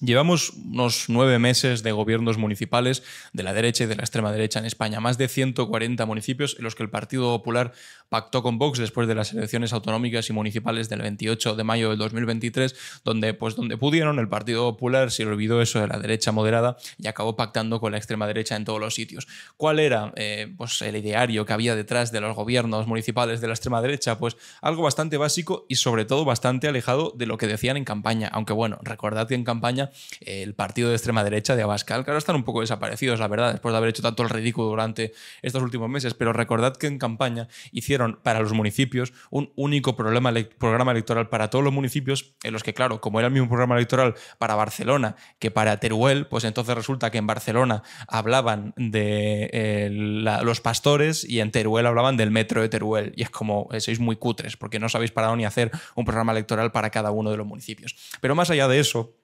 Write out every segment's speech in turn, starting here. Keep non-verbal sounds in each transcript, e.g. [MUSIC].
Llevamos unos nueve meses de gobiernos municipales de la derecha y de la extrema derecha en España, más de 140 municipios en los que el Partido Popular pactó con Vox después de las elecciones autonómicas y municipales del 28 de mayo del 2023, donde, pues, donde pudieron, el Partido Popular se olvidó eso de la derecha moderada y acabó pactando con la extrema derecha en todos los sitios. ¿Cuál era eh, pues, el ideario que había detrás de los gobiernos municipales de la extrema derecha? Pues algo bastante básico y sobre todo bastante alejado de lo que decían en campaña, aunque bueno, recordad que en campaña el partido de extrema derecha de Abascal, que ahora están un poco desaparecidos, la verdad, después de haber hecho tanto el ridículo durante estos últimos meses. Pero recordad que en campaña hicieron para los municipios un único programa electoral para todos los municipios, en los que, claro, como era el mismo programa electoral para Barcelona que para Teruel, pues entonces resulta que en Barcelona hablaban de eh, los pastores y en Teruel hablaban del metro de Teruel. Y es como, eh, sois muy cutres, porque no sabéis para parado ni hacer un programa electoral para cada uno de los municipios. Pero más allá de eso,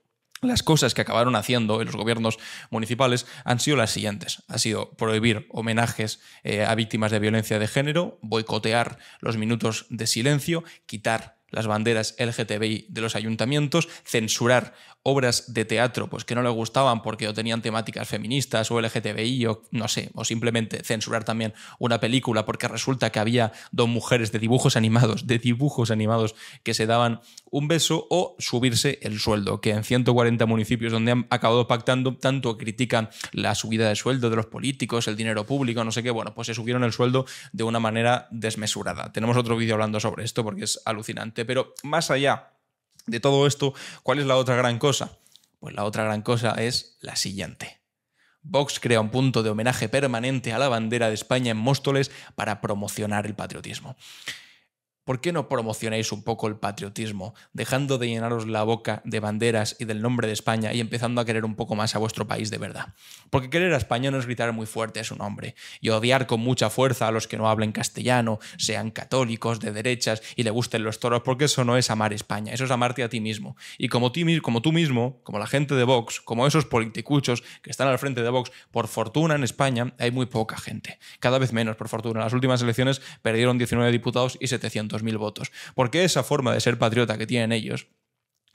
las cosas que acabaron haciendo en los gobiernos municipales han sido las siguientes. Ha sido prohibir homenajes eh, a víctimas de violencia de género, boicotear los minutos de silencio, quitar las banderas LGTBI de los ayuntamientos, censurar obras de teatro pues, que no le gustaban porque o tenían temáticas feministas o LGTBI o no sé, o simplemente censurar también una película porque resulta que había dos mujeres de dibujos animados, de dibujos animados que se daban un beso o subirse el sueldo, que en 140 municipios donde han acabado pactando tanto critican la subida de sueldo de los políticos, el dinero público, no sé qué, bueno, pues se subieron el sueldo de una manera desmesurada. Tenemos otro vídeo hablando sobre esto porque es alucinante pero más allá de todo esto, ¿cuál es la otra gran cosa? Pues la otra gran cosa es la siguiente. Vox crea un punto de homenaje permanente a la bandera de España en Móstoles para promocionar el patriotismo. ¿Por qué no promocionáis un poco el patriotismo, dejando de llenaros la boca de banderas y del nombre de España y empezando a querer un poco más a vuestro país de verdad? Porque querer a España no es gritar muy fuerte a su nombre y odiar con mucha fuerza a los que no hablen castellano, sean católicos, de derechas y le gusten los toros, porque eso no es amar España, eso es amarte a ti mismo. Y como, como tú mismo, como la gente de Vox, como esos politicuchos que están al frente de Vox, por fortuna en España hay muy poca gente, cada vez menos por fortuna. En las últimas elecciones perdieron 19 diputados y 700 mil votos. Porque esa forma de ser patriota que tienen ellos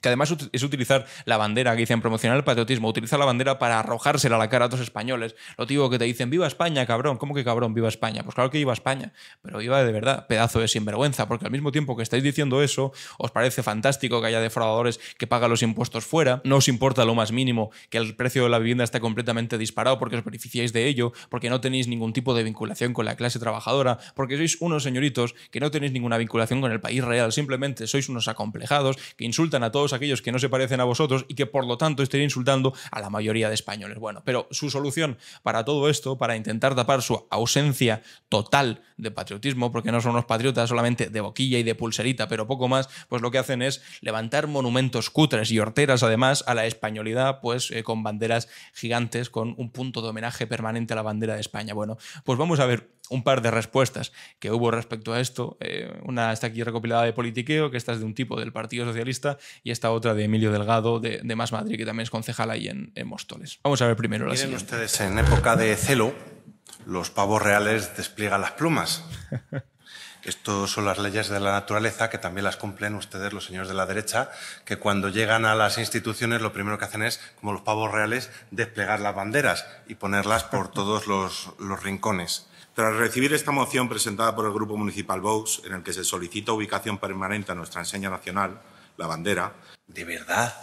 que además es utilizar la bandera que dicen promocionar el patriotismo, utilizar la bandera para arrojársela a la cara a otros españoles. Lo digo que te dicen, viva España, cabrón. ¿Cómo que cabrón, viva España? Pues claro que viva España, pero viva de verdad, pedazo de sinvergüenza, porque al mismo tiempo que estáis diciendo eso, os parece fantástico que haya defraudadores que pagan los impuestos fuera, no os importa lo más mínimo que el precio de la vivienda esté completamente disparado porque os beneficiáis de ello, porque no tenéis ningún tipo de vinculación con la clase trabajadora, porque sois unos señoritos que no tenéis ninguna vinculación con el país real, simplemente sois unos acomplejados que insultan a todos aquellos que no se parecen a vosotros y que por lo tanto estén insultando a la mayoría de españoles. Bueno, pero su solución para todo esto, para intentar tapar su ausencia total de patriotismo, porque no son unos patriotas solamente de boquilla y de pulserita, pero poco más, pues lo que hacen es levantar monumentos cutres y horteras, además, a la españolidad, pues eh, con banderas gigantes, con un punto de homenaje permanente a la bandera de España. Bueno, pues vamos a ver un par de respuestas que hubo respecto a esto. Eh, una está aquí recopilada de Politiqueo, que esta es de un tipo del Partido Socialista, y esta otra de Emilio Delgado, de, Más Madrid, que también es concejal ahí en, en Móstoles. Vamos a ver primero la Miren ustedes en época de celo los pavos reales despliegan las plumas. [LAUGHS] Estas son las leyes de la naturaleza que también las cumplen ustedes, los señores de la derecha, que cuando llegan a las instituciones lo primero que hacen es, como los pavos reales, desplegar las banderas y ponerlas por [LAUGHS] todos los, los rincones. Tras recibir esta moción presentada por el Grupo Municipal Vox, en el que se solicita ubicación permanente a nuestra enseña nacional, la bandera. ¿De verdad?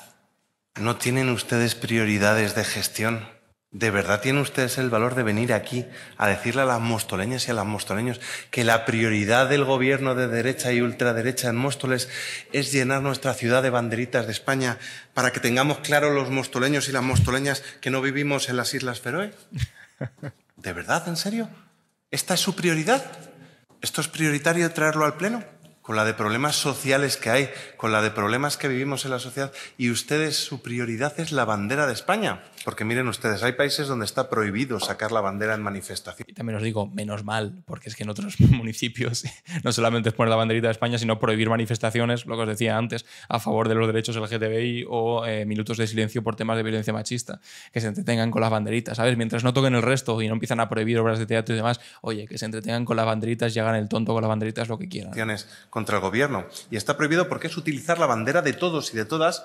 ¿No tienen ustedes prioridades de gestión? ¿De verdad tienen ustedes el valor de venir aquí a decirle a las mostoleñas y a las mostoleños que la prioridad del gobierno de derecha y ultraderecha en Móstoles es llenar nuestra ciudad de banderitas de España para que tengamos claro los mostoleños y las mostoleñas que no vivimos en las Islas Feroe? ¿De verdad? ¿En serio? ¿Esta es su prioridad? ¿Esto es prioritario traerlo al Pleno? con la de problemas sociales que hay, con la de problemas que vivimos en la sociedad, y ustedes su prioridad es la bandera de España. Porque miren ustedes, hay países donde está prohibido sacar la bandera en manifestación. Y también os digo, menos mal, porque es que en otros [LAUGHS] municipios no solamente es poner la banderita de España, sino prohibir manifestaciones, lo que os decía antes, a favor de los derechos LGTBI o eh, minutos de silencio por temas de violencia machista, que se entretengan con las banderitas, ¿sabes? Mientras no toquen el resto y no empiezan a prohibir obras de teatro y demás, oye, que se entretengan con las banderitas y hagan el tonto con las banderitas lo que quieran contra el gobierno. Y está prohibido porque es utilizar la bandera de todos y de todas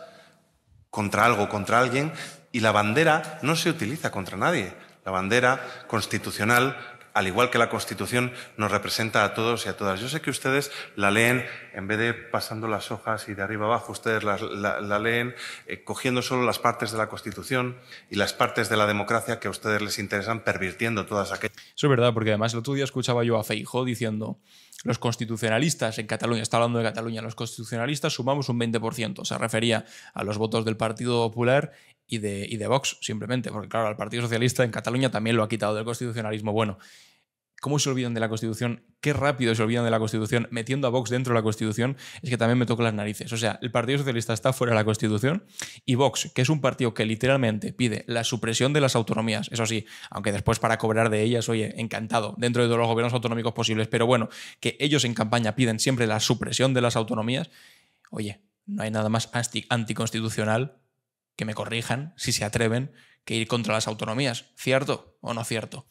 contra algo, contra alguien, y la bandera no se utiliza contra nadie. La bandera constitucional al igual que la Constitución, nos representa a todos y a todas. Yo sé que ustedes la leen, en vez de pasando las hojas y de arriba abajo, ustedes la, leen eh, cogiendo solo las partes de la Constitución y las partes de la democracia que a ustedes les interesan, pervirtiendo todas aquellas. Eso es verdad, porque además el otro día escuchaba yo a Feijo diciendo los constitucionalistas en Cataluña, está hablando de Cataluña, los constitucionalistas sumamos un 20%, se refería a los votos del Partido Popular y de, y de Vox, simplemente, porque claro, al Partido Socialista en Cataluña también lo ha quitado del constitucionalismo bueno cómo se olvidan de la Constitución, qué rápido se olvidan de la Constitución, metiendo a Vox dentro de la Constitución, es que también me toco las narices. O sea, el Partido Socialista está fuera de la Constitución y Vox, que es un partido que literalmente pide la supresión de las autonomías, eso sí, aunque después para cobrar de ellas, oye, encantado, dentro de todos los gobiernos autonómicos posibles, pero bueno, que ellos en campaña piden siempre la supresión de las autonomías, oye, no hay nada más anticonstitucional que me corrijan, si se atreven, que ir contra las autonomías, ¿cierto o no cierto?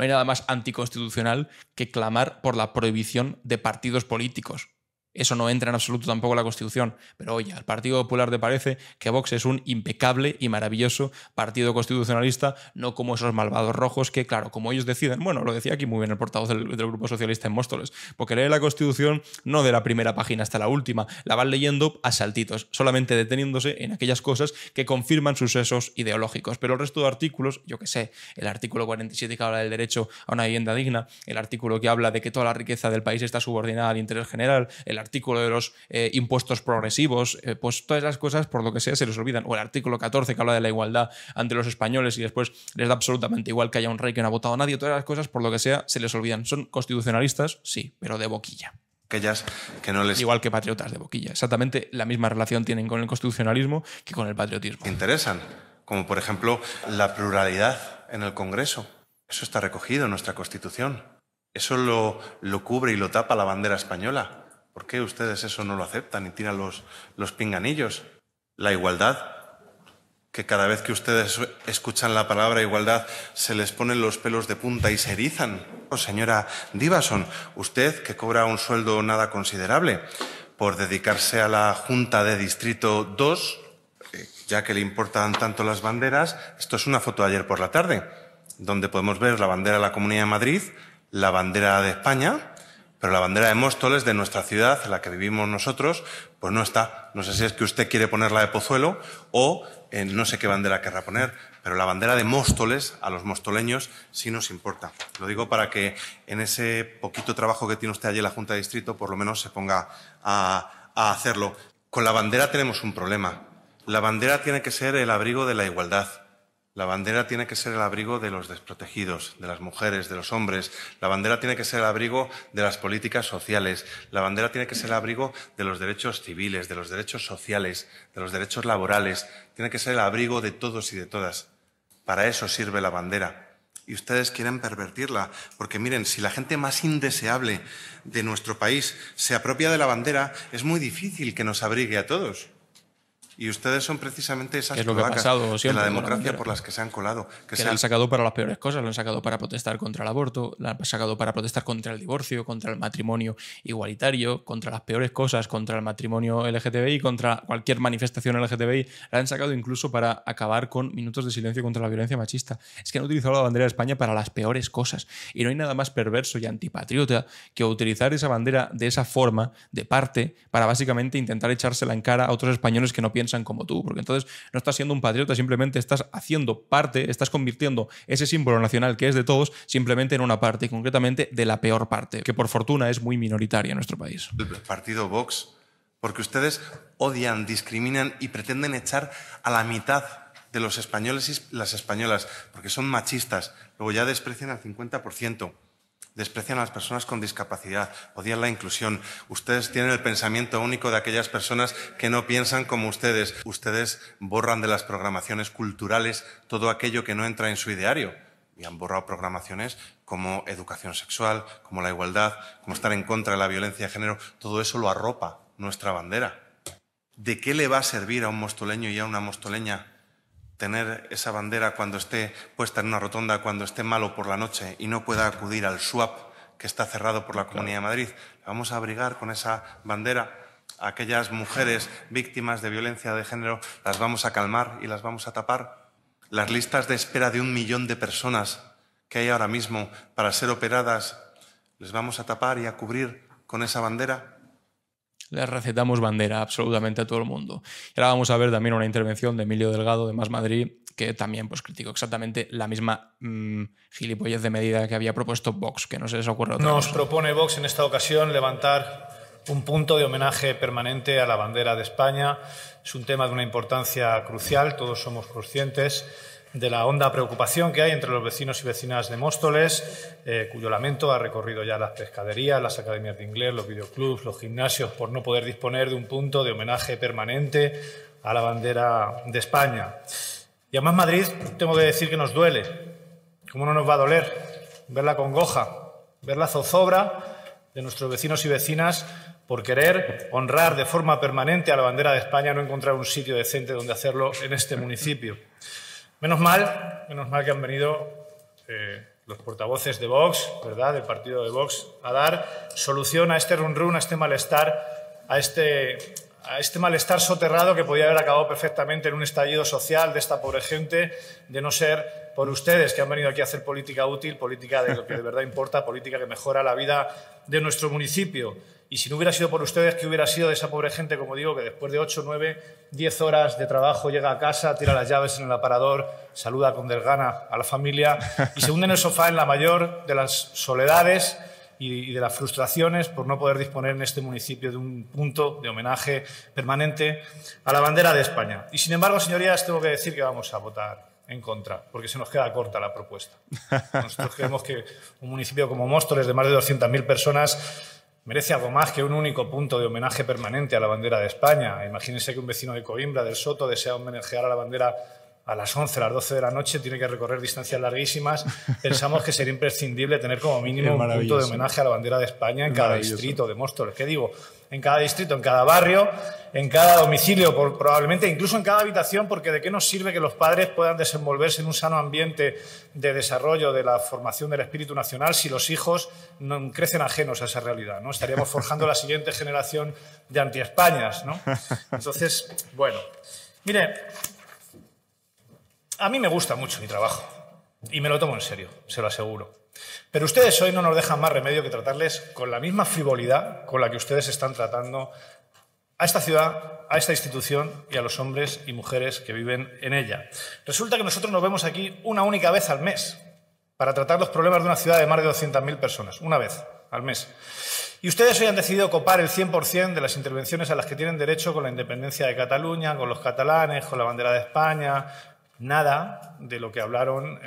No hay nada más anticonstitucional que clamar por la prohibición de partidos políticos. Eso no entra en absoluto tampoco en la Constitución. Pero oye, al Partido Popular te parece que Vox es un impecable y maravilloso partido constitucionalista, no como esos malvados rojos que, claro, como ellos deciden, bueno, lo decía aquí muy bien el portavoz del, Grupo Socialista en Móstoles, porque lee la Constitución no de la primera página hasta la última, la van leyendo a saltitos, solamente deteniéndose en aquellas cosas que confirman sus sesos ideológicos. Pero el resto de artículos, yo que sé, el artículo 47 que habla del derecho a una vivienda digna, el artículo que habla de que toda la riqueza del país está subordinada al interés general, el artículo de los eh, impuestos progresivos, eh, pues todas las cosas por lo que sea se les olvidan. O el artículo 14 que habla de la igualdad ante los españoles y después les da absolutamente igual que haya un rey que no ha votado a nadie, todas las cosas por lo que sea se les olvidan. Son constitucionalistas, sí, pero de boquilla. que no les... Igual que patriotas de boquilla. Exactamente la misma relación tienen con el constitucionalismo que con el patriotismo. Interesan, como por ejemplo la pluralidad en el Congreso. Eso está recogido en nuestra Constitución. Eso lo, lo, cubre y lo tapa la bandera española. ¿Por qué ustedes eso no lo aceptan y tiran los, los pinganillos? La igualdad, que cada vez que ustedes escuchan la palabra igualdad se les ponen los pelos de punta y se erizan. Oh, señora Divason, usted que cobra un sueldo nada considerable por dedicarse a la Junta de Distrito 2, eh, ya que le importan tanto las banderas, esto es una foto de ayer por la tarde, donde podemos ver la bandera de la Comunidad de Madrid, la bandera de España pero la bandera de Móstoles, de nuestra ciudad, en la que vivimos nosotros, pues no está. No sé si es que usted quiere ponerla de Pozuelo o eh, no sé qué bandera querrá poner, pero la bandera de Móstoles a los mostoleños sí nos importa. Lo digo para que en ese poquito trabajo que tiene usted allí en la Junta de Distrito, por lo menos se ponga a hacerlo. Con la bandera tenemos un problema. La bandera tiene que ser el abrigo de la igualdad la bandera tiene que ser el abrigo de los desprotegidos, de las mujeres, de los hombres. La bandera tiene que ser el abrigo de las políticas sociales. La bandera tiene que ser el abrigo de los derechos civiles, de los derechos sociales, de los derechos laborales. Tiene que ser el abrigo de todos y de todas. Para eso sirve la bandera. Y ustedes quieren pervertirla, porque miren, si la gente más indeseable de nuestro país se apropia de la bandera, es muy difícil que nos abrigue a todos. Y ustedes son precisamente esas es de la democracia por las que se han colado. Que, se han sacado para las peores cosas, lo han sacado para protestar contra el aborto, la han sacado para protestar contra el divorcio, contra el matrimonio igualitario, contra las peores cosas, contra el matrimonio LGTBI, contra cualquier manifestación LGTBI. La han sacado incluso para acabar con minutos de silencio contra la violencia machista. Es que han utilizado la bandera de España para las peores cosas. Y no hay nada más perverso y antipatriota que utilizar esa bandera de esa forma, de parte, para básicamente intentar echársela en cara a otros españoles que no piensan como tú, porque entonces no estás siendo un patriota, simplemente estás haciendo parte, estás convirtiendo ese símbolo nacional que es de todos simplemente en una parte, y concretamente de la peor parte, que por fortuna es muy minoritaria en nuestro país. El partido Vox, porque ustedes odian, discriminan y pretenden echar a la mitad de los españoles y las españolas, porque son machistas, luego ya desprecian al 50% desprecian a las personas con discapacidad, odian la inclusión. Ustedes tienen el pensamiento único de aquellas personas que no piensan como ustedes. Ustedes borran de las programaciones culturales todo aquello que no entra en su ideario. Y han borrado programaciones como educación sexual, como la igualdad, como estar en contra de la violencia de género. Todo eso lo arropa nuestra bandera. ¿De qué le va a servir a un mostoleño y a una mostoleña tener esa bandera cuando esté puesta en una rotonda, cuando esté malo por la noche y no pueda acudir al SWAP que está cerrado por la Comunidad de Madrid. Vamos a abrigar con esa bandera a aquellas mujeres víctimas de violencia de género, las vamos a calmar y las vamos a tapar. Las listas de espera de un millón de personas que hay ahora mismo para ser operadas, les vamos a tapar y a cubrir con esa bandera le recetamos bandera absolutamente a todo el mundo. ahora vamos a ver también una intervención de Emilio Delgado de Más Madrid, que también pues, criticó exactamente la misma mmm, gilipollez de medida que había propuesto Vox, que no se les ocurre Nos propone Vox en esta ocasión levantar un punto de homenaje permanente a la bandera de España. Es un tema de una importancia crucial, todos somos conscientes de la honda preocupación que hay entre los vecinos y vecinas de Móstoles, eh, cuyo lamento ha recorrido ya las pescaderías, las academias de inglés, los videoclubs, los gimnasios, por no poder disponer de un punto de homenaje permanente a la bandera de España. Y además Madrid, tengo que decir que nos duele. ¿Cómo no nos va a doler ver la congoja, ver la zozobra de nuestros vecinos y vecinas por querer honrar de forma permanente a la bandera de España, no encontrar un sitio decente donde hacerlo en este municipio? Menos mal, menos mal que han venido eh, los portavoces de Vox, ¿verdad? Del partido de Vox, a dar solución a este run run, a este malestar, a este a este malestar soterrado que podía haber acabado perfectamente en un estallido social de esta pobre gente, de no ser por ustedes que han venido aquí a hacer política útil, política de lo que de verdad importa, política que mejora la vida de nuestro municipio. Y si no hubiera sido por ustedes, ¿qué hubiera sido de esa pobre gente, como digo, que después de 8, nueve, 10 horas de trabajo llega a casa, tira las llaves en el aparador, saluda con desgana a la familia y se hunde en el sofá en la mayor de las soledades? y, de las frustraciones por no poder disponer en este municipio de un punto de homenaje permanente a la bandera de España. Y sin embargo, señorías, tengo que decir que vamos a votar en contra, porque se nos queda corta la propuesta. [LAUGHS] Nosotros creemos que un municipio como Móstoles, de más de 200.000 personas, merece algo más que un único punto de homenaje permanente a la bandera de España. Imagínense que un vecino de Coimbra, del Soto, desea homenajear a la bandera a las 11, a las 12 de la noche, tiene que recorrer distancias larguísimas. [LAUGHS] Pensamos que sería imprescindible tener como mínimo un punto de homenaje a la bandera de España en cada distrito de Móstoles. ¿Qué digo? En cada distrito, en cada barrio, en cada domicilio, probablemente incluso en cada habitación, porque ¿de qué nos sirve que los padres puedan desenvolverse en un sano ambiente de desarrollo de la formación del espíritu nacional si los hijos no, crecen ajenos a esa realidad? ¿no? Estaríamos forjando la siguiente generación de anti-Españas. ¿no? [LAUGHS] Entonces, bueno, mire, a mí me gusta mucho mi trabajo y me lo tomo en serio, se lo aseguro. Pero ustedes hoy no nos dejan más remedio que tratarles con la misma frivolidad con la que ustedes están tratando a esta ciudad, a esta institución y a los hombres y mujeres que viven en ella. Resulta que nosotros nos vemos aquí una única vez al mes para tratar los problemas de una ciudad de más de 200.000 personas, una vez al mes. Y ustedes hoy han decidido copar el 100% de las intervenciones a las que tienen derecho con la independencia de Cataluña, con los catalanes, con la bandera de España, nada de lo que hablaron,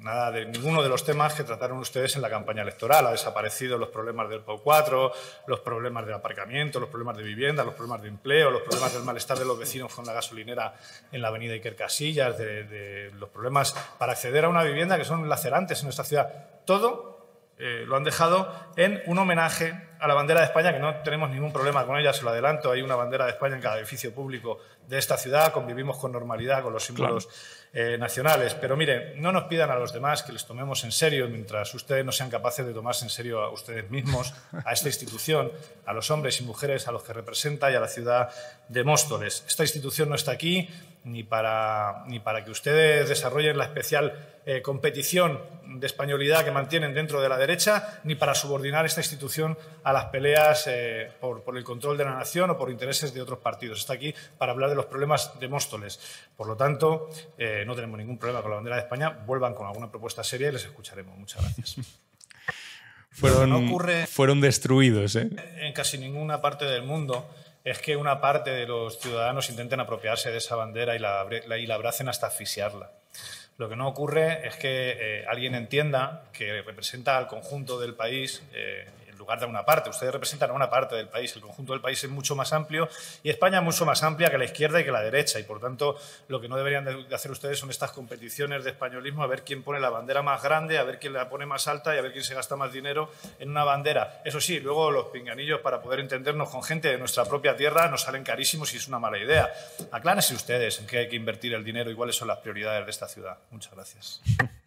nada de ninguno de los temas que trataron ustedes en la campaña electoral. Ha desaparecido los problemas del POU 4, los problemas del aparcamiento, los problemas de vivienda, los problemas de empleo, los problemas del malestar de los vecinos con la gasolinera en la avenida Iker Casillas, de, los problemas para acceder a una vivienda que son lacerantes en nuestra ciudad. Todo eh, lo han dejado en un homenaje a la bandera de España, que no tenemos ningún problema con ella, se lo adelanto, hay una bandera de España en cada edificio público de esta ciudad, convivimos con normalidad con los símbolos eh, nacionales, pero mire, no nos pidan a los demás que les tomemos en serio mientras ustedes no sean capaces de tomarse en serio a ustedes mismos, a esta institución, a los hombres y mujeres a los que representa y a la ciudad de Móstoles. Esta institución no está aquí ni para, ni para que ustedes desarrollen la especial eh, competición de españolidad que mantienen dentro de la derecha, ni para subordinar esta institución a las peleas eh, por, el control de la nación o por intereses de otros partidos. Está aquí para hablar de los problemas de Móstoles. Por lo tanto, eh, no tenemos ningún problema con la bandera de España. Vuelvan con alguna propuesta seria y les escucharemos. Muchas gracias. [LAUGHS] fueron, no ocurre fueron destruidos. ¿eh? En casi ninguna parte del mundo es que una parte de los ciudadanos intenten apropiarse de esa bandera y la, y la abracen hasta asfixiarla. Lo que no ocurre es que eh, alguien entienda que representa al conjunto del país lugar de una parte. Ustedes representan a una parte del país. El conjunto del país es mucho más amplio y España es mucho más amplia que la izquierda y que la derecha. Y por tanto, lo que no deberían hacer ustedes son estas competiciones de españolismo a ver quién pone la bandera más grande, a ver quién la pone más alta y a ver quién se gasta más dinero en una bandera. Eso sí, luego los pinganillos para poder entendernos con gente de nuestra propia tierra nos salen carísimos y es una mala idea. Aclárense ustedes en qué hay que invertir el dinero y cuáles son las prioridades de esta ciudad. Muchas gracias. [LAUGHS]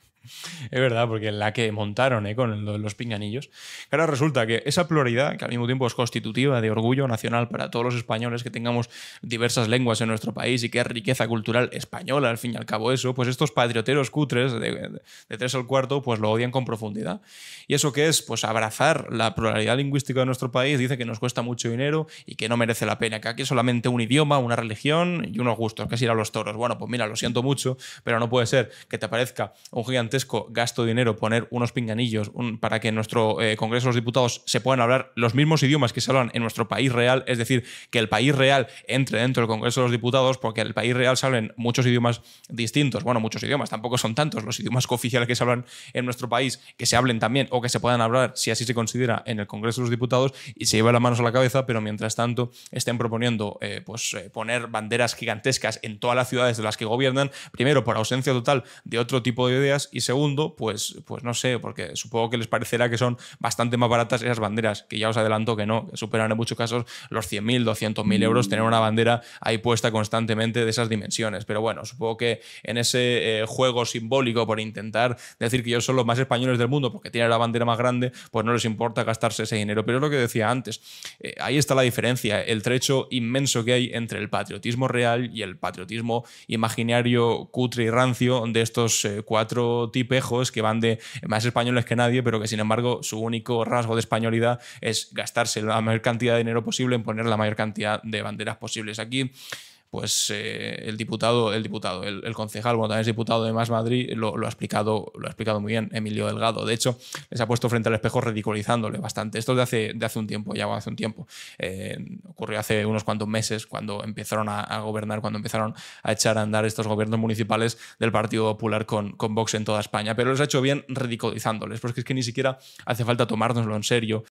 es verdad, porque la que montaron ¿eh? con los pinganillos. ahora resulta que esa pluralidad, que al mismo tiempo es constitutiva de orgullo nacional para todos los españoles, que tengamos diversas lenguas en nuestro país y que es riqueza cultural española, al fin y al cabo eso, pues estos patrioteros cutres de, tres al cuarto, pues lo odian con profundidad. ¿Y eso que es? Pues abrazar la pluralidad lingüística de nuestro país, dice que nos cuesta mucho dinero y que no merece la pena, que aquí es solamente un idioma, una religión y unos gustos, que es ir a los toros. Bueno, pues mira, lo siento mucho, pero no puede ser que te aparezca un gigante gasto dinero poner unos pinganillos para que en nuestro eh, Congreso de los Diputados se puedan hablar los mismos idiomas que se hablan en nuestro país real, es decir, que el país real entre dentro del Congreso de los Diputados porque en el país real se hablan muchos idiomas distintos, bueno, muchos idiomas, tampoco son tantos los idiomas [LAUGHS] oficiales que se hablan en nuestro país, que se hablen también o que se puedan hablar, si así se considera, en el Congreso de los Diputados y se lleva las manos a la cabeza, pero mientras tanto estén proponiendo eh, pues, eh, poner banderas gigantescas en todas las ciudades de las que gobiernan, primero por ausencia total de otro tipo de ideas y segundo, pues, pues no sé, porque supongo que les parecerá que son bastante más baratas esas banderas, que ya os adelanto que no, que superan en muchos casos los 100.000, 200.000 euros tener una bandera ahí puesta constantemente de esas dimensiones. Pero bueno, supongo que en ese eh, juego simbólico por intentar decir que ellos son los más españoles del mundo porque tienen la bandera más grande, pues no les importa gastarse ese dinero. Pero es lo que decía antes, eh, ahí está la diferencia, el trecho inmenso que hay entre el patriotismo real y el patriotismo imaginario cutre y rancio de estos eh, cuatro tipejos que van de más españoles que nadie, pero que sin embargo su único rasgo de españolidad es gastarse la mayor cantidad de dinero posible en poner la mayor cantidad de banderas posibles. Aquí pues eh, el diputado, el diputado, el, concejal, bueno, también es diputado de Más Madrid, lo, ha explicado, lo ha explicado muy bien Emilio Delgado. De hecho, les ha puesto frente al espejo ridiculizándole bastante. Esto es de hace, hace un tiempo, ya hace un tiempo. Eh, ocurrió hace unos cuantos meses cuando empezaron a, gobernar, cuando empezaron a echar a andar estos gobiernos municipales del Partido Popular con, con Vox en toda España. Pero los ha hecho bien ridiculizándoles, porque es que ni siquiera hace falta tomárnoslo en serio,